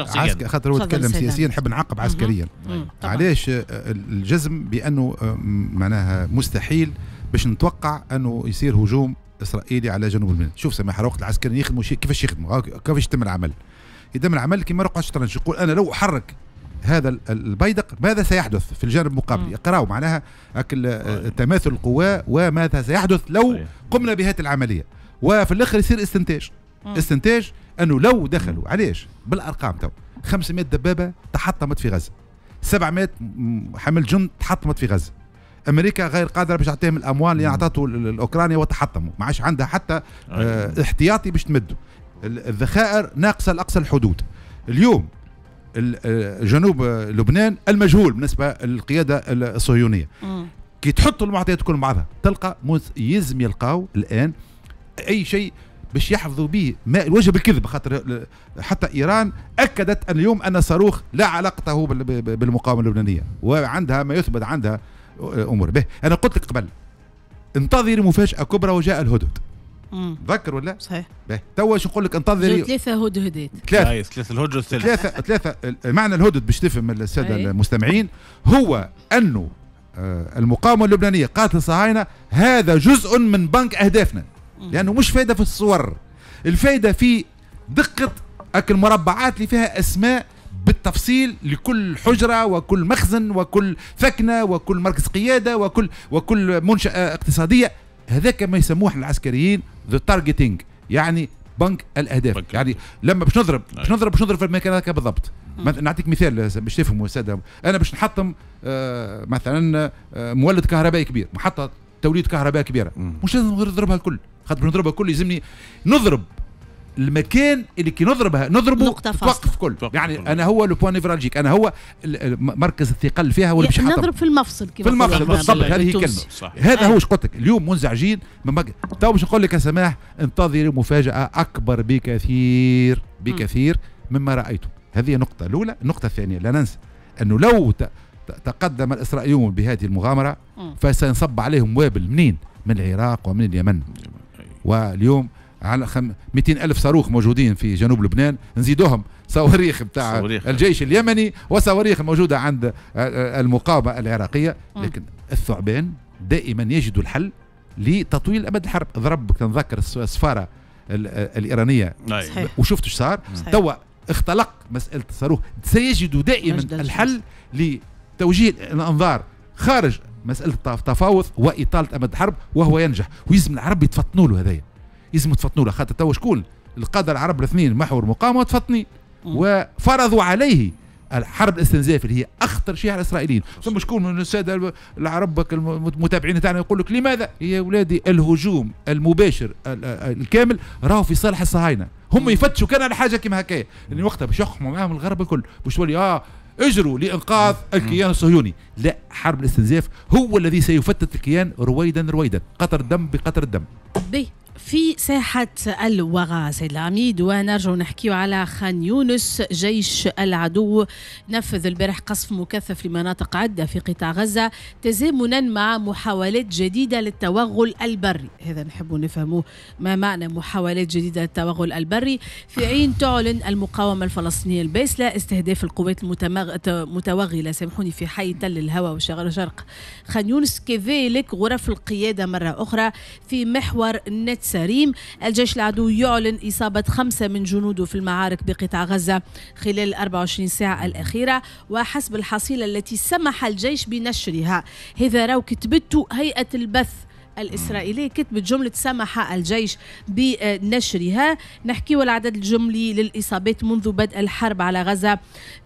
عسك... خاطر هو تكلم سياسيا نحب نعقب عسكريا علاش آه، الجزم بانه آه، معناها مستحيل باش نتوقع انه يصير هجوم اسرائيلي على جنوب الميدان شوف سماح الوقت العسكريين يخدموا شيء كيفاش يخدموا كيفاش يتم العمل يتم العمل كما رقعه الشطرنج يقول انا لو احرك هذا البيدق ماذا سيحدث في الجانب المقابل اقراوا معناها آه، تماثل القوى وماذا سيحدث لو قمنا بهذه العمليه وفي الاخر يصير استنتاج استنتاج انه لو دخلوا علاش بالارقام تو 500 دبابه تحطمت في غزه 700 حمل جند تحطمت في غزه امريكا غير قادره باش تعطيهم الاموال اللي اعطته لاوكرانيا وتحطموا ما عادش عندها حتى آه أيوة. احتياطي باش تمده الذخائر ناقصه لاقصى الحدود اليوم آه، جنوب لبنان المجهول بالنسبه للقياده الصهيونيه كي تحطوا المعطيات كل بعضها تلقى يلزم يلقاو الان اي شيء باش يحفظوا به ماء الوجه بالكذب خاطر حتى ايران اكدت اليوم ان صاروخ لا علاقته بالمقاومه اللبنانيه وعندها ما يثبت عندها امور به انا قلت لك قبل انتظري مفاجاه كبرى وجاء الهدهد تذكر ولا؟ صحيح تو توا شو نقول لك انتظري ثلاثة هدهدات ثلاثة ثلاثة الهدهد ثلاثة ثلاثة معنى الهدهد باش تفهم السادة المستمعين هو انه آه، المقاومة اللبنانية قالت الصهاينة هذا جزء من بنك اهدافنا لانه مش فايده في الصور الفايده في دقه المربعات اللي فيها اسماء بالتفصيل لكل حجرة وكل مخزن وكل فكنة وكل مركز قيادة وكل وكل منشأة اقتصادية هذاك ما يسموه العسكريين ذا تارجتينج يعني بنك الاهداف بنك. يعني لما باش نضرب نعم. باش نضرب باش نضرب في المكان هذاك بالضبط نعطيك مثال باش تفهموا الساده انا باش نحطم آه مثلا آه مولد كهربائي كبير محطه توليد كهرباء كبيره مش لازم نضربها الكل خاطر نضربها الكل يلزمني نضرب المكان اللي كي نضربها نضربه نقطة توقف كل يعني فاصلة. انا هو لو بوان نيفرالجيك انا هو مركز الثقل فيها ولا باش نضرب في المفصل في المفصل بالضبط هذه كلمه هذا أيوه. هو قلت لك اليوم منزعجين من تو طيب، باش نقول لك يا سماح انتظري مفاجاه اكبر بكثير بكثير مما رايته هذه نقطه الاولى النقطه الثانيه لا ننسى انه لو ت... تقدم الإسرائيليون بهذه المغامرة فسينصب عليهم وابل منين من العراق ومن اليمن واليوم على 200 ألف صاروخ موجودين في جنوب لبنان نزيدوهم صواريخ بتاع صواريخ. الجيش اليمني وصواريخ الموجودة عند المقاومة العراقية لكن الثعبان دائما يجد الحل لتطويل أمد الحرب ضرب كنذكر السفارة الإيرانية نعم. صحيح. وشفت ايش صار توا اختلق مسألة الصاروخ سيجد دائما الحل توجيه الانظار خارج مساله التفاوض واطاله امد الحرب وهو ينجح ويزم العرب يتفطنوا له هذايا يزم يتفطنوا له خاطر توا شكون القادة العرب الاثنين محور مقاومه وتفطني وفرضوا عليه الحرب الاستنزاف اللي هي اخطر شيء على الاسرائيليين ثم شكون من الساده العرب المتابعين تاعنا يقول لك لماذا يا اولادي الهجوم المباشر الكامل راهو في صالح الصهاينه هم يفتشوا كان على حاجه كيما هكايا يعني لان وقتها باش يحكموا معاهم الغرب الكل باش تولي اه اجروا لإنقاذ الكيان الصهيوني لا حرب الاستنزاف هو الذي سيفتت الكيان رويدا رويدا قطر الدم بقطر الدم في ساحة الوغى سيد العميد ونرجع نحكيو على خان يونس جيش العدو نفذ البارح قصف مكثف لمناطق عدة في قطاع غزة تزامنا مع محاولات جديدة للتوغل البري هذا نحب نفهمه ما معنى محاولات جديدة للتوغل البري في عين تعلن المقاومة الفلسطينية الباسلة استهداف القوات المتوغلة سامحوني في حي تل الهوى وشرق شرق خان يونس كذلك غرف القيادة مرة أخرى في محور نت سريم الجيش العدو يعلن إصابة خمسة من جنوده في المعارك بقطاع غزة خلال 24 ساعة الأخيرة وحسب الحصيلة التي سمح الجيش بنشرها هذا راو كتبته هيئة البث الإسرائيلية كتبت جملة سمح الجيش بنشرها نحكي العدد الجملي للإصابات منذ بدء الحرب على غزة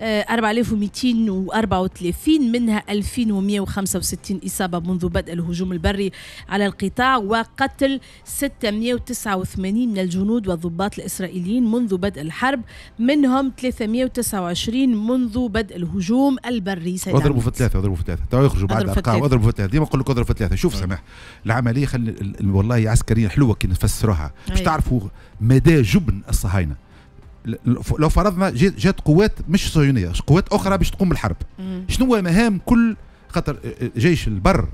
4234 آه، منها 2165 إصابة منذ بدء الهجوم البري على القطاع وقتل 689 من الجنود والضباط الإسرائيليين منذ بدء الحرب منهم 329 منذ بدء الهجوم البري اضربوا في ثلاثة اضربوا في ثلاثة تعالوا يخرجوا بعد أرقام اضربوا في ثلاثة ديما نقول لك اضربوا في ثلاثة شوف طيب. سامح العام عمليه خل... والله عسكريا حلوه كي نفسروها باش تعرفوا مدى جبن الصهاينه لو فرضنا جات قوات مش صهيونيه قوات اخرى باش تقوم بالحرب شنو هو مهام كل خاطر آه، آه، جيش البر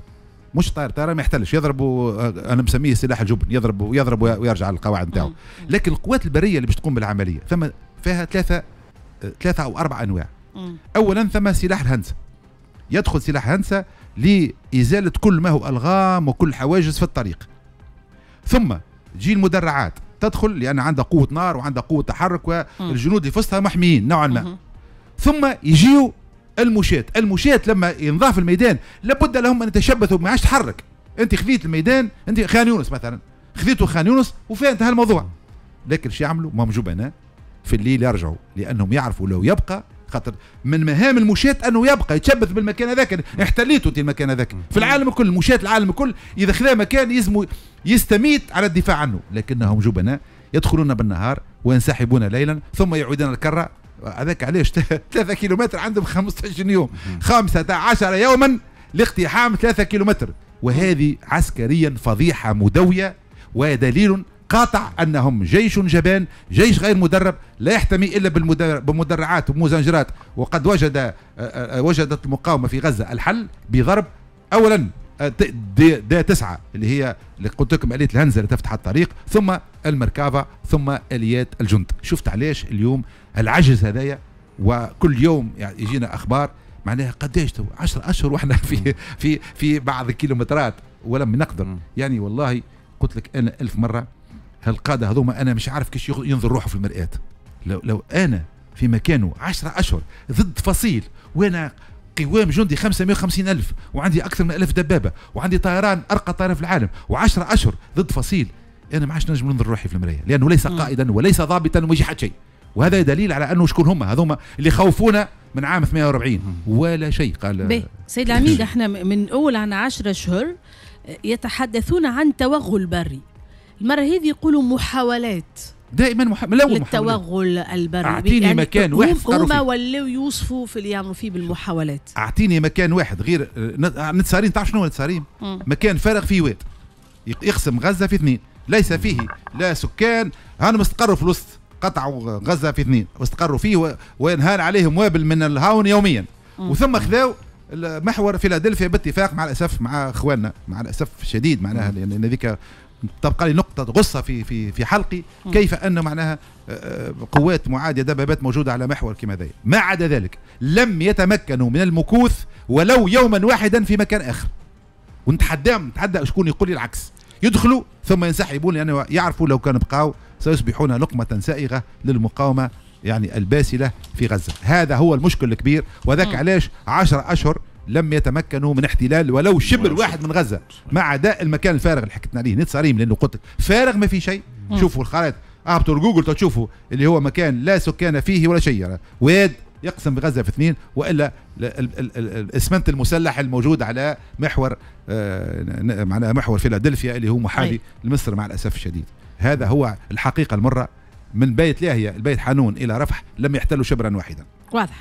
مش طائر طائر ما يحتلش يضربوا آه، انا مسميه سلاح الجبن يضرب يضرب ويرجع للقواعد نتاعو لكن القوات البريه اللي باش تقوم بالعمليه ثم فيها ثلاثه ثلاثه او اربع انواع اولا ثم سلاح الهندسه يدخل سلاح هندسه لإزالة كل ما هو ألغام وكل حواجز في الطريق ثم تجي المدرعات تدخل لأن عندها قوة نار وعندها قوة تحرك والجنود اللي وسطها محميين نوعا ما ثم يجيو المشاة المشاة لما ينضاف الميدان لابد لهم أن يتشبثوا ما عادش تحرك أنت خذيت الميدان أنت خان يونس مثلا خذيتوا خان يونس وفين انتهى الموضوع لكن شو يعملوا ما جبناء في الليل يرجعوا لأنهم يعرفوا لو يبقى خاطر من مهام المشاة انه يبقى يتشبث بالمكان هذاك احتليته انت المكان هذاك في العالم الكل المشاة العالم الكل اذا خذا مكان يسمو يستميت على الدفاع عنه لكنهم جبناء يدخلون بالنهار وينسحبون ليلا ثم يعودون الكره هذاك علاش 3 كيلومتر عندهم 15 يوم 15 يوما لاقتحام 3 كيلومتر وهذه عسكريا فضيحه مدويه ودليل قاطع أنهم جيش جبان جيش غير مدرب لا يحتمي إلا بمدرعات ومزنجرات وقد وجد آه، آه، وجدت المقاومة في غزة الحل بضرب أولا آه، دا تسعة اللي هي اللي قلت لكم آلية الهنزة اللي تفتح الطريق ثم المركافة ثم آليات الجند شفت علاش اليوم العجز هذايا وكل يوم يعني يجينا أخبار معناها قديش 10 أشهر وإحنا في في في بعض الكيلومترات ولم نقدر يعني والله قلت لك أنا ألف مرة هالقاده هذوما انا مش عارف كيش ينظر روحه في المرآة لو لو انا في مكانه 10 اشهر ضد فصيل وانا قوام جندي 550 ألف وعندي أكثر من ألف دبابة وعندي طيران أرقى طيران في العالم و10 أشهر ضد فصيل أنا ما عادش نجم ننظر روحي في المراية لأنه ليس قائدا وليس ضابطا ويجي حد شيء وهذا دليل على أنه شكون هم هذوما اللي خوفونا من عام 48 ولا شيء قال سيد العميد احنا من أول عن 10 أشهر آه، يتحدثون عن توغل بري المرة هذه يقولوا محاولات دائما مح... للتوغل البري اعطيني يعني مكان واحد هما ولاو يوصفوا في اللي يعملوا فيه بالمحاولات اعطيني مكان واحد غير نتسارين تعرف شنو نتسارين مكان فارغ فيه واد يقسم غزه في اثنين ليس فيه لا سكان هانم استقروا في الوسط قطعوا غزه في اثنين واستقروا فيه و... وينهال عليهم وابل من الهاون يوميا مم. وثم خذاو المحور فيلادلفيا باتفاق مع الاسف مع اخواننا مع الاسف الشديد معناها لان هذيك تبقى لي نقطة غصة في في في حلقي كيف أن معناها آه، آه، قوات معادية دبابات موجودة على محور كما ذي ما عدا ذلك لم يتمكنوا من المكوث ولو يوما واحدا في مكان آخر ونتحدى نتحدى شكون يقول لي العكس يدخلوا ثم ينسحبون لأنه يعرفوا لو كانوا بقاو سيصبحون لقمة سائغة للمقاومة يعني الباسلة في غزة هذا هو المشكل الكبير وذاك علاش عشر أشهر لم يتمكنوا من احتلال ولو شبر واحد من غزه مع عداء المكان الفارغ اللي حكيتنا عليه صريم لانه قلت فارغ ما في شيء شوفوا الخرائط اهبطوا جوجل تشوفوا اللي هو مكان لا سكان فيه ولا شيء يعني واد يقسم بغزه في اثنين والا الاسمنت المسلح الموجود على محور آه، معناها محور فيلادلفيا اللي هو محاذي لمصر مع الاسف الشديد هذا هو الحقيقه المره من بيت لاهيا البيت حانون الى رفح لم يحتلوا شبرا واحدا واضح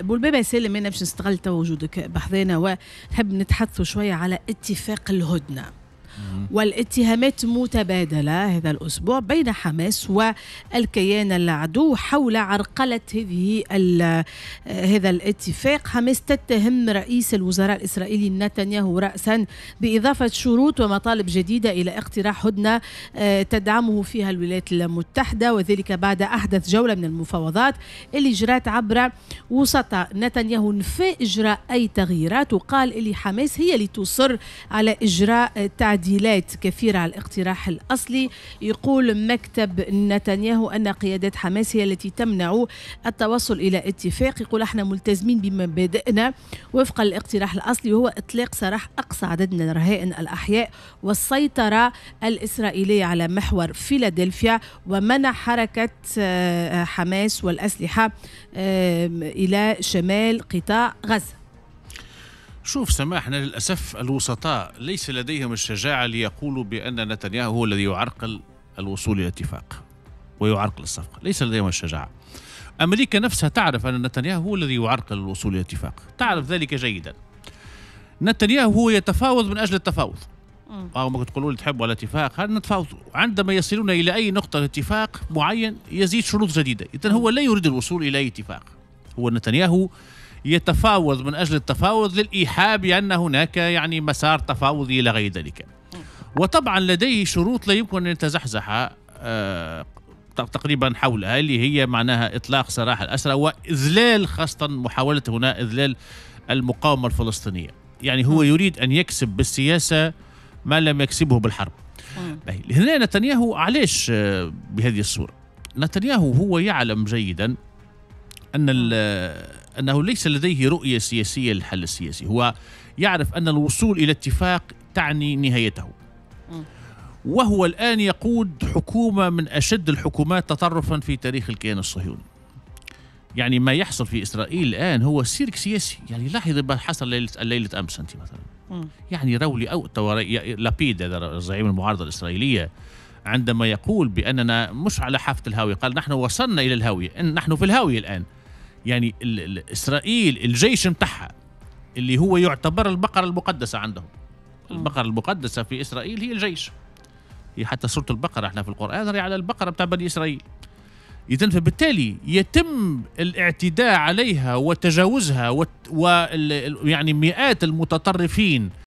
بولبابا سالم انا باش نستغل توجودك وجودك بحضانا ونحب نتحدثوا شويه على اتفاق الهدنه والاتهامات متبادلة هذا الأسبوع بين حماس والكيان العدو حول عرقلة هذه آه، هذا الاتفاق حماس تتهم رئيس الوزراء الإسرائيلي نتنياهو رأسا بإضافة شروط ومطالب جديدة إلى اقتراح هدنة آه، تدعمه فيها الولايات المتحدة وذلك بعد أحدث جولة من المفاوضات اللي جرات عبر وسطاء نتنياهو نفى إجراء أي تغييرات وقال اللي حماس هي اللي تصر على إجراء تعديل تعديلات كثيرة على الاقتراح الأصلي يقول مكتب نتنياهو أن قيادات حماس هي التي تمنع التوصل إلى اتفاق يقول احنا ملتزمين بمبادئنا وفق الاقتراح الأصلي وهو إطلاق سراح أقصى عدد من الرهائن الأحياء والسيطرة الإسرائيلية على محور فيلادلفيا ومنع حركة آه، حماس والأسلحة إلى شمال قطاع غزة شوف سماحنا للأسف الوسطاء ليس لديهم الشجاعة ليقولوا بأن نتنياهو هو الذي يعرقل الوصول إلى اتفاق ويعرقل الصفقة ليس لديهم الشجاعة أمريكا نفسها تعرف أن نتنياهو هو الذي يعرقل الوصول إلى اتفاق تعرف ذلك جيدا نتنياهو هو يتفاوض من أجل التفاوض ما تقولوا لي تحبوا الاتفاق هل نتفاوض عندما يصلون الى اي نقطه اتفاق معين يزيد شروط جديده اذا هو لا يريد الوصول الى اي اتفاق هو نتنياهو يتفاوض من أجل التفاوض للإيحاء بأن هناك يعني مسار تفاوضي إلى غير ذلك وطبعا لديه شروط لا يمكن أن يتزحزح آه، تقريبا حولها اللي هي معناها إطلاق سراح الأسرى وإذلال خاصة محاولة هنا إذلال المقاومة الفلسطينية يعني هو يريد أن يكسب بالسياسة ما لم يكسبه بالحرب طيب، هنا نتنياهو علاش آه، بهذه الصورة نتنياهو هو يعلم جيدا أن أنه ليس لديه رؤية سياسية للحل السياسي هو يعرف أن الوصول إلى اتفاق تعني نهايته وهو الآن يقود حكومة من أشد الحكومات تطرفا في تاريخ الكيان الصهيوني يعني ما يحصل في إسرائيل الآن هو سيرك سياسي يعني لاحظ ما حصل ليلة, ليلة أمس أنت مثلا م. يعني رولي أو لابيد زعيم المعارضة الإسرائيلية عندما يقول بأننا مش على حافة الهاوية قال نحن وصلنا إلى الهاوية نحن في الهاوية الآن يعني اسرائيل الجيش بتاعها اللي هو يعتبر البقره المقدسه عندهم البقره المقدسه في اسرائيل هي الجيش هي حتى سوره البقره احنا في القران هي على البقره بتاع بني اسرائيل اذا فبالتالي يتم الاعتداء عليها وتجاوزها ويعني مئات المتطرفين